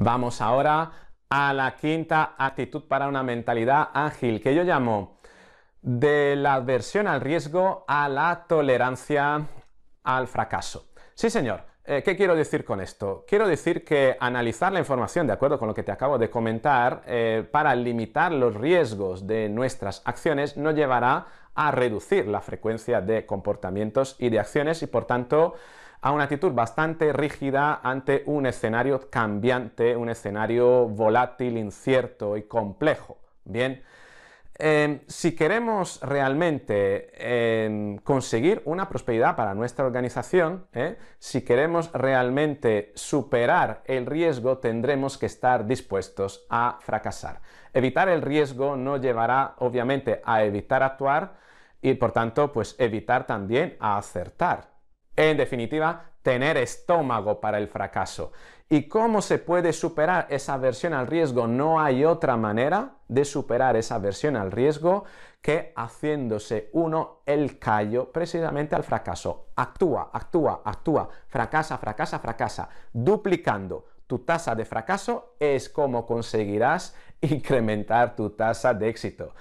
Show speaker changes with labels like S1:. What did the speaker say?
S1: Vamos ahora a la quinta actitud para una mentalidad ágil, que yo llamo de la adversión al riesgo a la tolerancia al fracaso. Sí, señor, eh, ¿Qué quiero decir con esto? Quiero decir que analizar la información, de acuerdo con lo que te acabo de comentar, eh, para limitar los riesgos de nuestras acciones nos llevará a reducir la frecuencia de comportamientos y de acciones y por tanto a una actitud bastante rígida ante un escenario cambiante, un escenario volátil, incierto y complejo. Bien, Em, si queremos realmente em, conseguir una prosperidad para nuestra organización, ¿eh? si queremos realmente superar el riesgo, tendremos que estar dispuestos a fracasar. Evitar el riesgo no llevará, obviamente, a evitar actuar y, por tanto, pues evitar también a acertar. En definitiva, tener estómago para el fracaso. ¿Y cómo se puede superar esa aversión al riesgo? No hay otra manera de superar esa aversión al riesgo que haciéndose uno el callo precisamente al fracaso. Actúa, actúa, actúa, fracasa, fracasa, fracasa, duplicando tu tasa de fracaso es como conseguirás incrementar tu tasa de éxito.